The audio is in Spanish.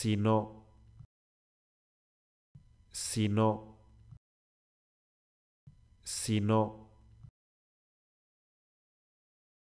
sino, sino, sino